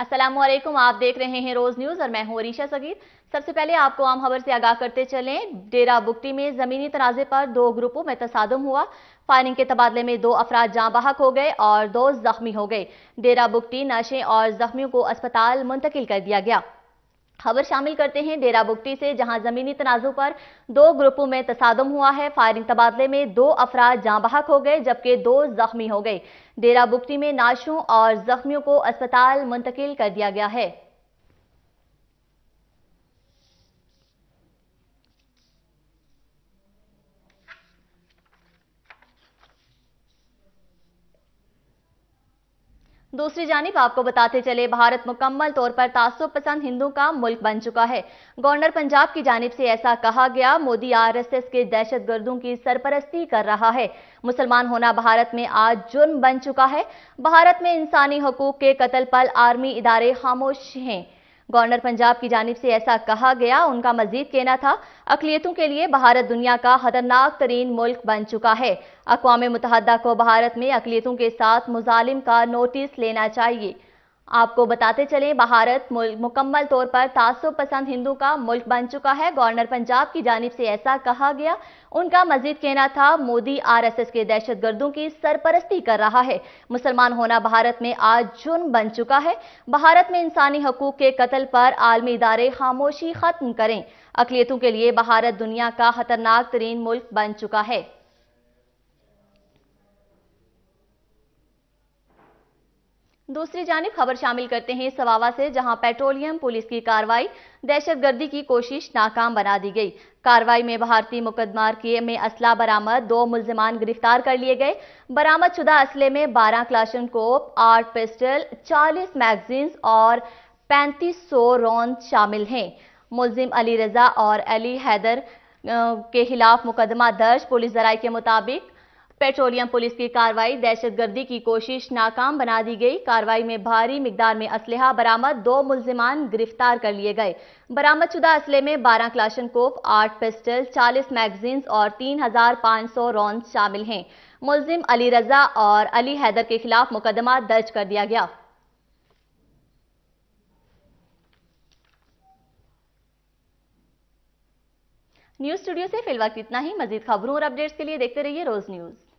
असलम आप देख रहे हैं रोज न्यूज और मैं हूँ अरीशा सगीर सबसे पहले आपको आम खबर से आगाह करते चलें डेरा बुक्टी में जमीनी तनाजे पर दो ग्रुपों में तसादम हुआ फायरिंग के तबादले में दो अफराद जहाँ बहक हो गए और दो जख्मी हो गए डेरा बुक्टी नशे और जख्मियों को अस्पताल मुंतकिल कर दिया गया खबर शामिल करते हैं डेरा बुगटी से जहां जमीनी तनाजों पर दो ग्रुपों में तसादम हुआ है फायरिंग तबादले में दो अफराद जां बहक हो गए जबकि दो जख्मी हो गए डेरा बुगटी में नाशों और जख्मियों को अस्पताल मुंतकिल कर दिया गया है दूसरी जानब आपको बताते चले भारत मुकम्मल तौर पर तासुब पसंद हिंदू का मुल्क बन चुका है गवर्नर पंजाब की जानब से ऐसा कहा गया मोदी आरएसएस के दहशत गर्दों की सरपरस्ती कर रहा है मुसलमान होना भारत में आज जुर्म बन चुका है भारत में इंसानी हकूक के कतल पर आर्मी इदारे खामोश हैं गवर्नर पंजाब की जानब से ऐसा कहा गया उनका मजीद कहना था अकलीतों के लिए भारत दुनिया का खतरनाक तरीन मुल्क बन चुका है अकवा मुतहदा को भारत में अकलीतों के साथ मुजालिम का नोटिस लेना चाहिए आपको बताते चले भारत मुकम्मल तौर पर तासुब पसंद हिंदू का मुल्क बन चुका है गवर्नर पंजाब की जानब से ऐसा कहा गया उनका मजीद कहना था मोदी आरएसएस के दहशतगर्दों की सरपरस्ती कर रहा है मुसलमान होना भारत में आज जुर्म बन चुका है भारत में इंसानी हकूक के कत्ल पर आलमी इदारे खामोशी खत्म करें अकलीतों के लिए भारत दुनिया का खतरनाक तरीन मुल्क बन चुका है दूसरी जानब खबर शामिल करते हैं सवावा से जहां पेट्रोलियम पुलिस की कार्रवाई दहशतगर्दी की कोशिश नाकाम बना दी गई कार्रवाई में भारतीय मुकदमा के में असला बरामद दो मुलजमान गिरफ्तार कर लिए गए बरामद शुदा असले में 12 क्लाशन कोप आठ पिस्टल 40 मैगजीन्स और 3500 रौन शामिल हैं मुलजिम अली रजा और अली हैदर के खिलाफ मुकदमा दर्ज पुलिस जराये के मुताबिक पेट्रोलियम पुलिस की कार्रवाई दहशतगर्दी की कोशिश नाकाम बना दी गई कार्रवाई में भारी मिकदार में असलहा बरामद दो मुलजिमान गिरफ्तार कर लिए गए बरामद शुदा असले में बारह कोफ आठ पिस्टल चालीस मैगजीन्स और तीन हजार पाँच सौ रॉन्स शामिल हैं मुलजिम अली रजा और अली हैदर के खिलाफ मुकदमा दर्ज कर दिया गया न्यूज स्टूडियो से फिलवक्त इतना ही मजीद खबरों और अपडेट्स के लिए देखते रहिए रोज न्यूज़